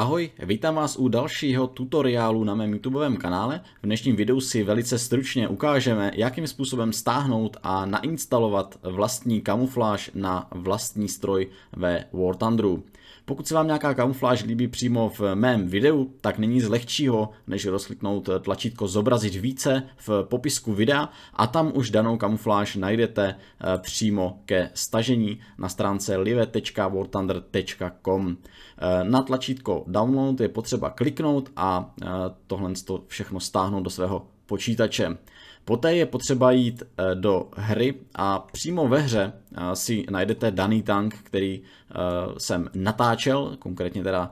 Ahoj, vítám vás u dalšího tutoriálu na mém YouTubeovém kanále. V dnešním videu si velice stručně ukážeme, jakým způsobem stáhnout a nainstalovat vlastní kamufláž na vlastní stroj ve War Thunderu. Pokud se vám nějaká kamufláž líbí přímo v mém videu, tak není z lehčího, než rozkliknout tlačítko zobrazit více v popisku videa a tam už danou kamufláž najdete eh, přímo ke stažení na stránce live.warthunder.com. Eh, na tlačítko download je potřeba kliknout a e, tohle to všechno stáhnout do svého počítače. Poté je potřeba jít e, do hry a přímo ve hře e, si najdete daný tank, který jsem natáčel, konkrétně teda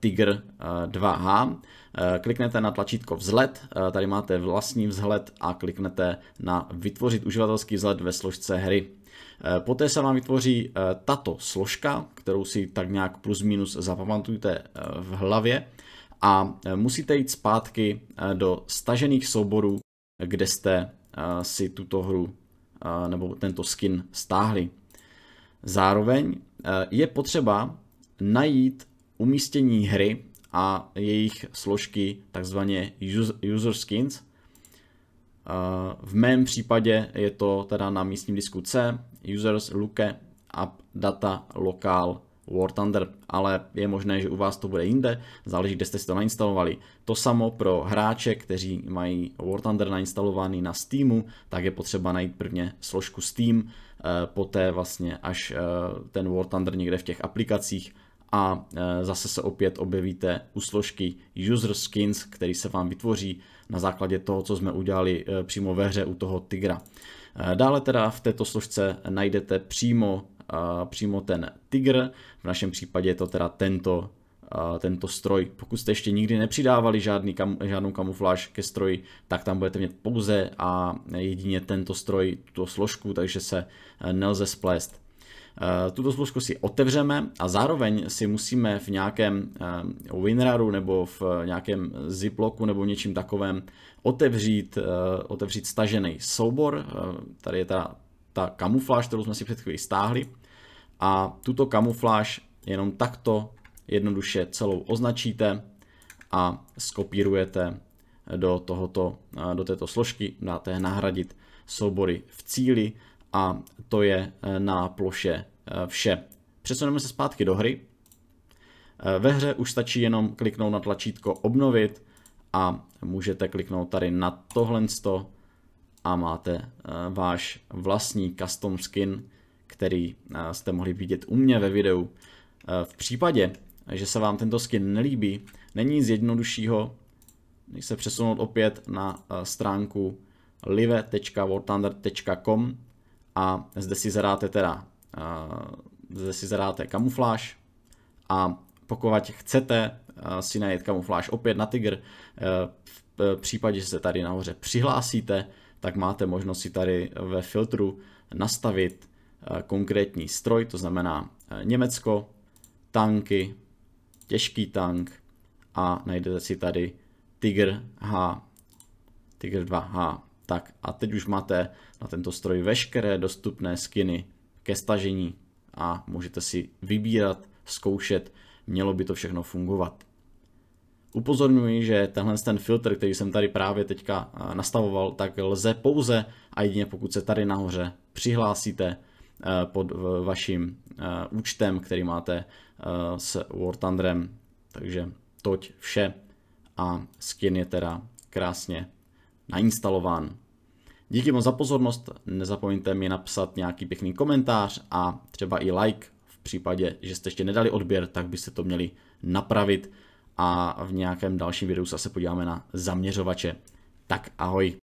Tiger 2H. Eh, kliknete na tlačítko vzhled, eh, tady máte vlastní vzhled a kliknete na vytvořit uživatelský vzhled ve složce hry. Eh, poté se vám vytvoří tato složka, kterou si tak nějak plus minus zapamatujte v hlavě a musíte jít zpátky do stažených souborů, kde jste si tuto hru nebo tento skin stáhli. Zároveň je potřeba najít umístění hry a jejich složky, takzvaně user skins. Eh, v mém případě je to teda na místním disku C, users, luke, app, data, lokál, War Thunder, ale je možné, že u vás to bude jinde, záleží, kde jste si to nainstalovali. To samo pro hráče, kteří mají War Thunder nainstalovaný na Steamu, tak je potřeba najít prvně složku Steam, eh, poté vlastně až eh, ten War Thunder někde v těch aplikacích a e, zase se opět objevíte u složky User Skins, který se vám vytvoří na základě toho, co jsme udělali e, přímo ve hře u toho Tigra. E, dále teda v této složce najdete přímo, přímo ten Tigr, v našem případě je to teda tento tento stroj. Pokud jste ještě nikdy nepřidávali žádný kam, žádnou kamufláž ke stroji, tak tam budete mít pouze a jedině tento stroj, tuto složku, takže se nelze splést. Eh, tuto složku si otevřeme a zároveň si musíme v nějakém eh, WinRARu nebo v eh, nějakém ziploku nebo něčím takovém otevřít, otevřít stažený soubor. Tady je ta, ta kamufláž, kterou jsme si před chvílí stáhli. A tuto kamufláž jenom takto jednoduše celou označíte a skopírujete do, tohoto, do této složky, dáte nahradit soubory v cíli a to je na ploše Eh, vše. Přesuneme se zpátky do hry. Eh, ve hře už stačí jenom kliknout na tlačítko obnovit a můžete kliknout tady na tohle a máte eh, váš vlastní custom skin, který jste mohli vidět u mě ve videu. V případě, že se vám tento skin nelíbí, není nic jednoduššího, než se přesunout opět na stránku live.worldthunder.com a zde si zadáte teda zde si zadáte kamufláž a pokud chcete eh, si najít kamufláž opět na Tiger, eh, eh, v případě, že se tady nahoře přihlásíte, tak máte možnost si tady ve filtru nastavit konkrétní stroj, to znamená Německo, tanky, těžký tank a najdete si tady Tiger H, Tiger 2H. Tak a teď už máte na tento stroj veškeré dostupné skiny ke stažení a můžete si vybírat, zkoušet, mělo by to všechno fungovat. Upozorňuji, že tenhle ten filtr, který jsem tady právě teďka eh, nastavoval, tak lze pouze a jedině pokud se tady nahoře přihlásíte eh, pod vaším eh, účtem, který máte s War Thunderem. Takže toť vše a skin je teda krásně nainstalován. Díky moc za pozornost, nezapomeňte mi napsat nějaký pěkný komentář a třeba i like. V případě, že jste ještě nedali odběr, tak byste to měli napravit a v nějakém dalším videu se podíváme na zaměřovače. Tak ahoj.